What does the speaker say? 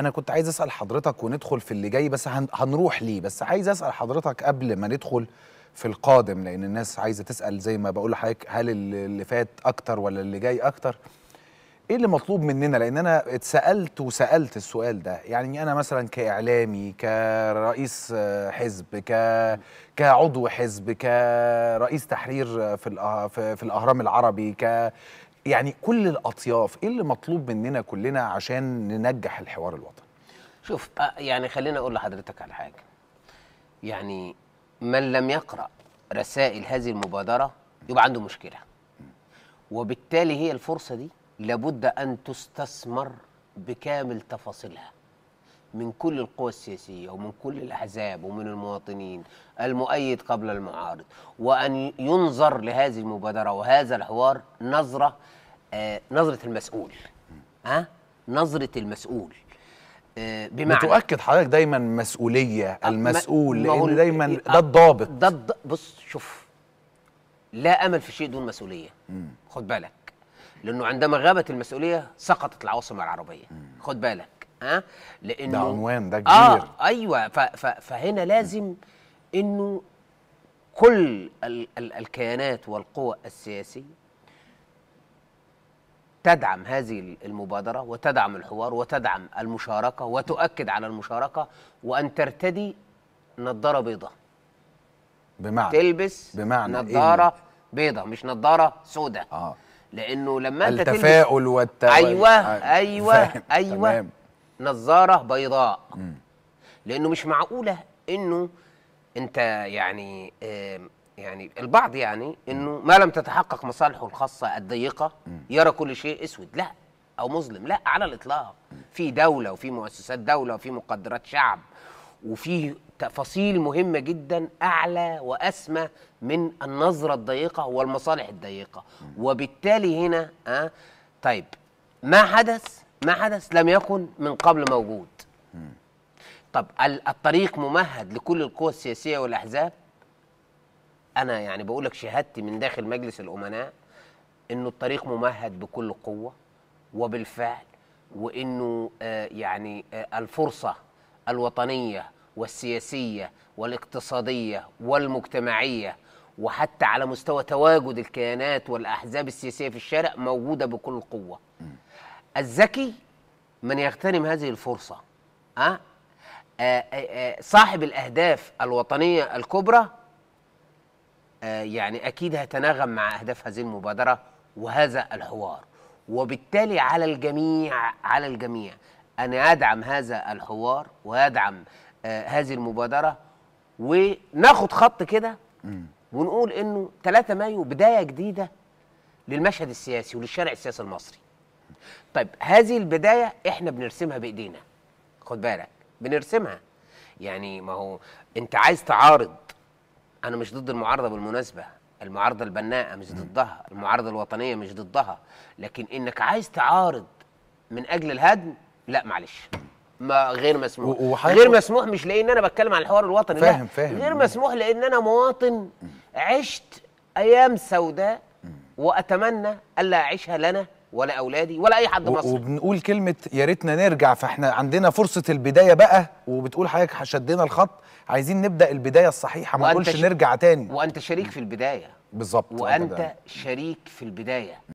انا كنت عايز اسال حضرتك وندخل في اللي جاي بس هنروح ليه بس عايز اسال حضرتك قبل ما ندخل في القادم لان الناس عايزه تسال زي ما بقول لحضرتك هل اللي فات اكتر ولا اللي جاي اكتر ايه اللي مطلوب مننا لان انا اتسالت وسالت السؤال ده يعني انا مثلا كاعلامي كرئيس آه، حزب ك كعضو حزب كرئيس تحرير في في الاهرام العربي ك يعني كل الاطياف ايه اللي مطلوب مننا كلنا عشان ننجح الحوار الوطني شوف آه، يعني خليني اقول لحضرتك على حاجه يعني من لم يقرا رسائل هذه المبادره يبقى عنده مشكله وبالتالي هي الفرصه دي لابد ان تستثمر بكامل تفاصيلها من كل القوى السياسية ومن كل الأحزاب ومن المواطنين المؤيد قبل المعارض وأن ينظر لهذه المبادرة وهذا الحوار نظرة آه نظرة المسؤول ها أه؟ نظرة المسؤول آه بمعنى بتؤكد حضرتك دايما مسؤولية المسؤول لأن دايما ده الضابط ده بص شوف لا أمل في شيء دون مسؤولية خد بالك لأنه عندما غابت المسؤولية سقطت العواصم العربية خد بالك ها لانه ده عنوان ده آه، كبير اه ايوه فهنا لازم انه كل ال ال الكيانات والقوى السياسيه تدعم هذه المبادره وتدعم الحوار وتدعم المشاركه وتؤكد على المشاركه وان ترتدي نظاره بيضاء بمعنى تلبس بمعنى إيه؟ نظاره إيه؟ بيضاء مش نظاره سوداء آه. لانه لما انت التفاؤل والت... ايوه آه، ايوه ايوه نظاره بيضاء لانه مش معقوله انه انت يعني آه، يعني البعض يعني انه ما لم تتحقق مصالحه الخاصه الضيقه يرى كل شيء اسود لا او مظلم لا على الاطلاق في دوله وفي مؤسسات دوله وفي مقدرات شعب وفي تفاصيل مهمه جدا اعلى واسمى من النظره الضيقه والمصالح الضيقه وبالتالي هنا آه طيب ما حدث ما حدث لم يكن من قبل موجود طب الطريق ممهد لكل القوى السياسية والأحزاب أنا يعني بقول لك شهادتي من داخل مجلس الأمناء إنه الطريق ممهد بكل قوة وبالفعل وإنه آه، يعني آه، الفرصة الوطنية والسياسية والاقتصادية والمجتمعية وحتى على مستوى تواجد الكيانات والأحزاب السياسية في الشارع موجودة بكل قوة الذكي من يغتنم هذه الفرصة آه،, آه،, أه؟ صاحب الأهداف الوطنية الكبرى آه، يعني أكيد هيتناغم مع أهداف هذه المبادرة وهذا الحوار وبالتالي على الجميع على الجميع أن يدعم هذا الحوار ويدعم هذه المبادرة وناخد خط كده ونقول إنه 3 مايو بداية جديدة للمشهد السياسي وللشارع السياسي المصري طيب هذه البدايه احنا بنرسمها بايدينا خد بالك بنرسمها يعني ما هو انت عايز تعارض انا مش ضد المعارضه بالمناسبه المعارضه البناءه مش ضدها المعارضه الوطنيه مش ضدها لكن انك عايز تعارض من اجل الهدم لا معلش ما غير مسموح غير مسموح مش لان انا بتكلم عن الحوار الوطني فاهم فاهم غير مسموح لان انا مواطن عشت ايام سوداء واتمنى الا اعيشها لنا ولا اولادي ولا اي حد مصري وبنقول كلمه يا ريتنا نرجع فاحنا عندنا فرصه البدايه بقى وبتقول حضرتك شدينا الخط عايزين نبدا البدايه الصحيحه ما نقولش ش... نرجع تاني وانت شريك في البدايه بالظبط وانت شريك في البدايه